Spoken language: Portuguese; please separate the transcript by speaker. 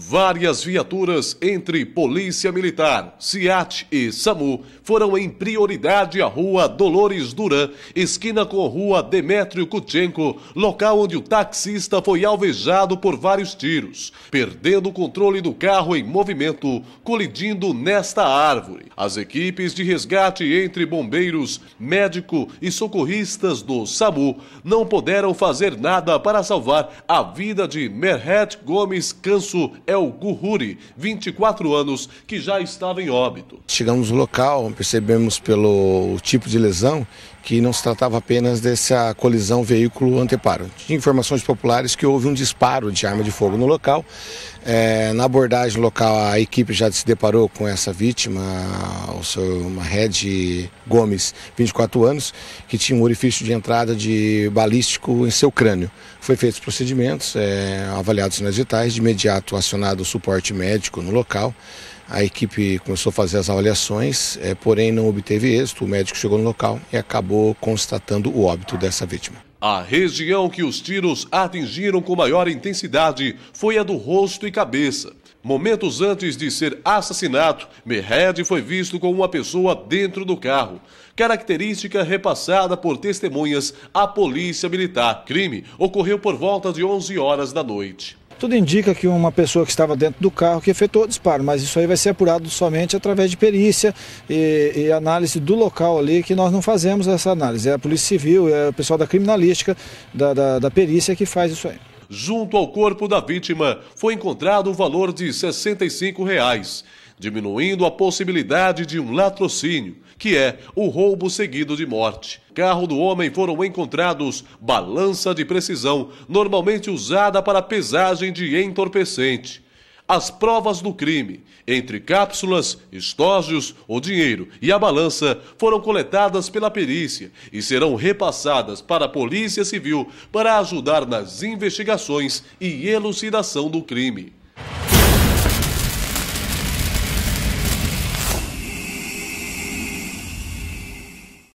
Speaker 1: Várias viaturas entre Polícia Militar, SIAT e SAMU foram em prioridade à rua Dolores Duran, esquina com a rua Demétrio Kutchenko, local onde o taxista foi alvejado por vários tiros, perdendo o controle do carro em movimento, colidindo nesta árvore. As equipes de resgate entre bombeiros, médico e socorristas do SAMU não puderam fazer nada para salvar a vida de Merhet Gomes Canso El é Guhuri, 24 anos, que já estava em óbito.
Speaker 2: Chegamos no local, percebemos pelo tipo de lesão que não se tratava apenas dessa colisão veículo-anteparo. Tinha informações populares que houve um disparo de arma de fogo no local. É, na abordagem local, a equipe já se deparou com essa vítima, o seu Red Gomes, 24 anos, que tinha um orifício de entrada de balístico em seu crânio. Foi feitos procedimentos, é, avaliados nas vitais, de imediato acionado acionado suporte médico no local. A equipe começou a fazer as avaliações, é, porém não obteve êxito. O médico chegou no local e acabou constatando o óbito dessa vítima.
Speaker 1: A região que os tiros atingiram com maior intensidade foi a do rosto e cabeça. Momentos antes de ser assassinado, Merred foi visto com uma pessoa dentro do carro, característica repassada por testemunhas à Polícia Militar. Crime ocorreu por volta de 11 horas da noite.
Speaker 3: Tudo indica que uma pessoa que estava dentro do carro que efetuou o disparo, mas isso aí vai ser apurado somente através de perícia e, e análise do local ali, que nós não fazemos essa análise. É a Polícia Civil, é o pessoal da criminalística, da, da, da perícia que faz isso aí.
Speaker 1: Junto ao corpo da vítima foi encontrado o valor de R$ 65. Reais diminuindo a possibilidade de um latrocínio, que é o roubo seguido de morte. Carro do homem foram encontrados balança de precisão, normalmente usada para pesagem de entorpecente as provas do crime. Entre cápsulas, estojos, o dinheiro e a balança foram coletadas pela perícia e serão repassadas para a Polícia Civil para ajudar nas investigações e elucidação do crime.